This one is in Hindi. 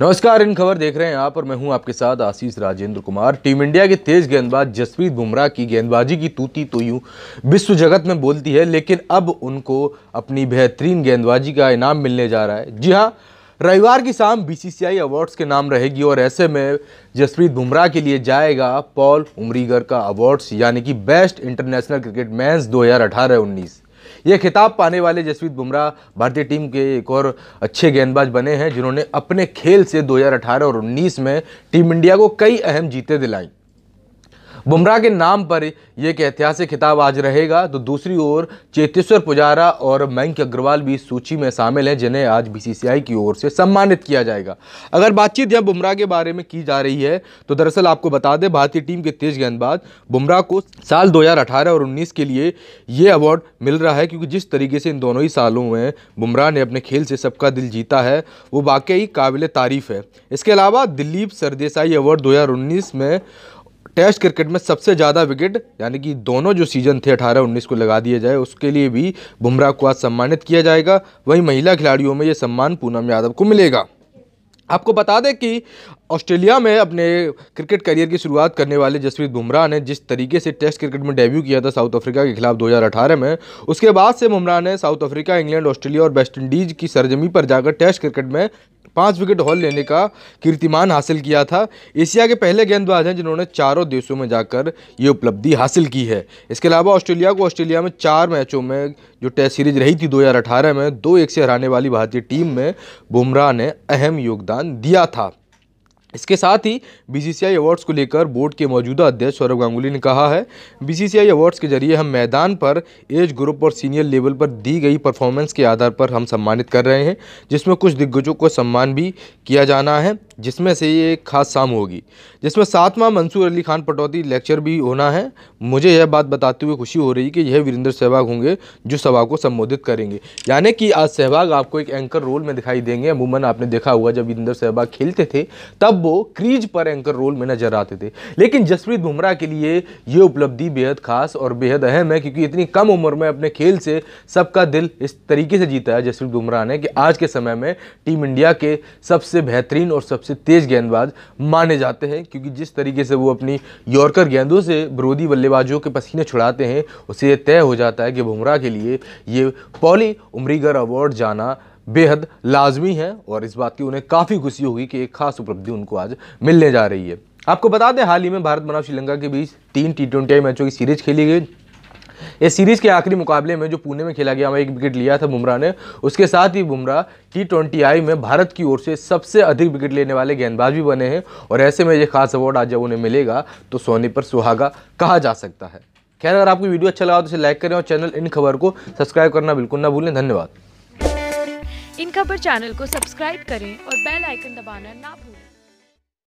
नमस्कार इन खबर देख रहे हैं आप और मैं हूं आपके साथ आशीष राजेंद्र कुमार टीम इंडिया के तेज गेंदबाज जसप्रीत बुमराह की गेंदबाजी की तूती तो यूं विश्व जगत में बोलती है लेकिन अब उनको अपनी बेहतरीन गेंदबाजी का इनाम मिलने जा रहा है जी हां रविवार की शाम बीसीसीआई अवार्ड्स के नाम रहेगी और ऐसे में जसप्रीत बुमराह के लिए जाएगा पॉल उमरीगर का अवार्ड्स यानी कि बेस्ट इंटरनेशनल क्रिकेट मैच दो हज़ार ये खिताब पाने वाले जसवीत बुमराह भारतीय टीम के एक और अच्छे गेंदबाज बने हैं जिन्होंने अपने खेल से 2018 और 19 में टीम इंडिया को कई अहम जीतें दिलाई बुमराह के नाम पर यह एक ऐतिहासिक खिताब आज रहेगा तो दूसरी ओर चेतेश्वर पुजारा और मयंक अग्रवाल भी सूची में शामिल हैं जिन्हें आज बीसीसीआई की ओर से सम्मानित किया जाएगा अगर बातचीत यहाँ बुमराह के बारे में की जा रही है तो दरअसल आपको बता दें भारतीय टीम के तेज गेंदबाज बुमराह को साल दो और उन्नीस के लिए ये अवार्ड मिल रहा है क्योंकि जिस तरीके से इन दोनों ही सालों में बुमराह ने अपने खेल से सबका दिल जीता है वो वाकई काबिल तारीफ़ है इसके अलावा दिलीप सरदेसाई अवार्ड दो में टेस्ट क्रिकेट में सबसे ज़्यादा विकेट यानी कि दोनों जो सीज़न थे अठारह उन्नीस को लगा दिया जाए उसके लिए भी बुमराह को आज सम्मानित किया जाएगा वहीं महिला खिलाड़ियों में ये सम्मान पूनम यादव को मिलेगा आपको बता दें कि ऑस्ट्रेलिया में अपने क्रिकेट करियर की शुरुआत करने वाले जसप्रीत बुमराह ने जिस तरीके से टेस्ट क्रिकेट में डेब्यू किया था साउथ अफ्रीका के खिलाफ 2018 में उसके बाद से बुमराह ने साउथ अफ्रीका इंग्लैंड ऑस्ट्रेलिया और वेस्टइंडीज की सरजमी पर जाकर टेस्ट क्रिकेट में पाँच विकेट हॉल लेने का कीर्तिमान हासिल किया था एशिया के पहले गेंदबाज हैं जिन्होंने चारों देशों में जाकर ये उपलब्धि हासिल की है इसके अलावा ऑस्ट्रेलिया को ऑस्ट्रेलिया में चार मैचों में जो टेस्ट सीरीज रही थी 2018 में दो एक से हराने वाली भारतीय टीम में बुमराह ने अहम योगदान दिया था इसके साथ ही बीसीसीआई अवार्ड्स को लेकर बोर्ड के मौजूदा अध्यक्ष सौरभ गांगुली ने कहा है बीसीसीआई अवार्ड्स के जरिए हम मैदान पर एज ग्रुप और सीनियर लेवल पर दी गई परफॉर्मेंस के आधार पर हम सम्मानित कर रहे हैं जिसमें कुछ दिग्गजों को सम्मान भी किया जाना है जिसमें से ये एक खास शाम होगी जिसमें सातवां मंसूर अली खान पटौती लेक्चर भी होना है मुझे यह बात बताते हुए खुशी हो रही है कि यह वीरेंद्र सहवाग होंगे जो सभा को संबोधित करेंगे यानी कि आज सहवाग आपको एक एंकर रोल में दिखाई देंगे अमूमन आपने देखा हुआ जब वीरेंद्र सहवाग खेलते थे तब वो क्रीज पर एंकर रोल में नजर आते थे लेकिन जसप्रीत बुमराह के लिए ये उपलब्धि बेहद खास और बेहद अहम है क्योंकि इतनी कम उम्र में अपने खेल से सबका दिल इस तरीके से जीता है जसप्रीत बुमराह ने कि आज के समय में टीम इंडिया के सबसे बेहतरीन और सबसे सबसे तेज़ गेंदबाज माने जाते हैं क्योंकि जिस तरीके से वो अपनी यॉर्कर गेंदों से विरोधी बल्लेबाजों के पसीने छुड़ाते हैं उसे यह तय हो जाता है कि बुमराह के लिए ये पॉली उमरीगर अवार्ड जाना बेहद लाजमी है और इस बात की उन्हें काफ़ी खुशी होगी कि एक खास उपलब्धि उनको आज मिलने जा रही है आपको बता दें हाल ही में भारत बनाव श्रीलंका के बीच तीन टी ट्वेंटी मैचों की सीरीज खेली गई इस सीरीज़ के आखिरी मुकाबले में जो पुणे में खेला गया हमें एक विकेट लिया था बुमराह ने उसके साथ ही बुमराह टी ट्वेंटी आई में भारत की ओर से सबसे अधिक विकेट लेने वाले गेंदबाज भी बने हैं और ऐसे में ये खास अवार्ड आज जब उन्हें मिलेगा तो सोने पर सुहागा कहा जा सकता है खैर अगर आपको वीडियो अच्छा लगा तो इसे लाइक करें और चैनल इन खबर को सब्सक्राइब करना बिल्कुल ना भूलें धन्यवाद इन खबर चैनल को सब्सक्राइब करें और बेल आइकन दबाना ना भूलें